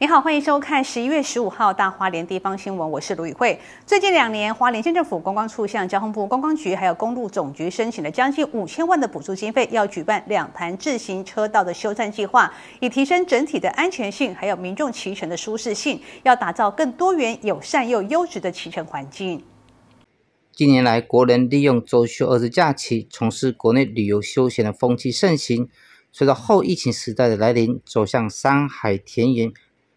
你好，欢迎收看十一月十五号大花莲地方新闻，我是卢宇慧。最近两年，花莲县政府观光处向交通部观光局还有公路总局申请了将近五千万的补助经费，要举办两潭自行车道的修缮计划，以提升整体的安全性，还有民众骑乘的舒适性，要打造更多元、友善又优质的骑乘环境。近年来，国人利用周休二日假期从事国内旅游休闲的风气盛行，随着后疫情时代的来临，走向山海田园。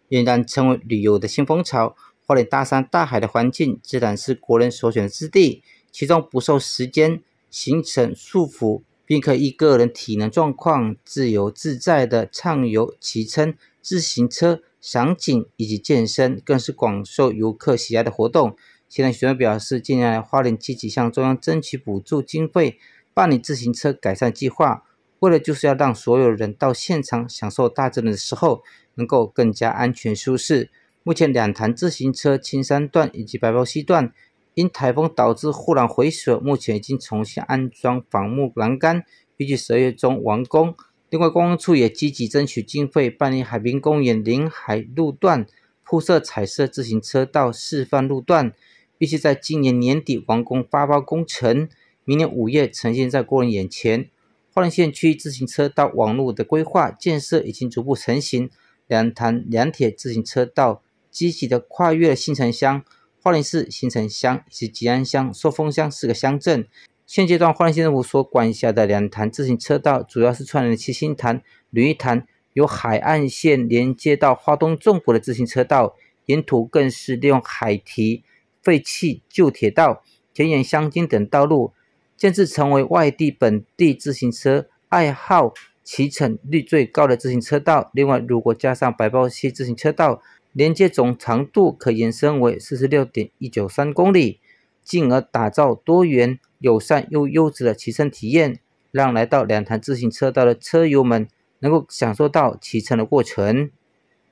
俨然成为旅游的新风潮。花莲大山大海的环境自然是国人所选之地，其中不受时间、行程束缚，并可以个人体能状况自由自在的畅游、骑乘自行车、赏景以及健身，更是广受游客喜爱的活动。现在，学生表示近年来花莲积极向中央争取补助经费，办理自行车改善计划。为了就是要让所有人到现场享受大自然的时候能够更加安全舒适。目前，两潭自行车青山段以及白豹溪段因台风导致护栏毁损，目前已经重新安装防木栏杆，预计十月中完工。另外，观光处也积极争取经费，办理海滨公园临海路段铺设彩色自行车道示范路段，预计在今年年底完工发包工程，明年五月呈现在国人眼前。花莲县区自行车道网络的规划建设已经逐步成型，两潭两铁自行车道积极的跨越了新城乡、花莲市、新城乡以及吉安乡、寿丰乡四个乡镇。现阶段，花莲县政府所管辖的两潭自行车道主要是串联七星潭、一潭，由海岸线连接到花东纵谷的自行车道，沿途更是利用海堤、废弃旧铁道、田园乡间等道路。建设成为外地本地自行车爱好骑乘率最高的自行车道。另外，如果加上白包溪自行车道，连接总长度可延伸为四十六点一九三公里，进而打造多元、友善又优质的骑乘体验，让来到两潭自行车道的车友们能够享受到骑乘的过程。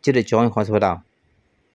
记者张玉华报道。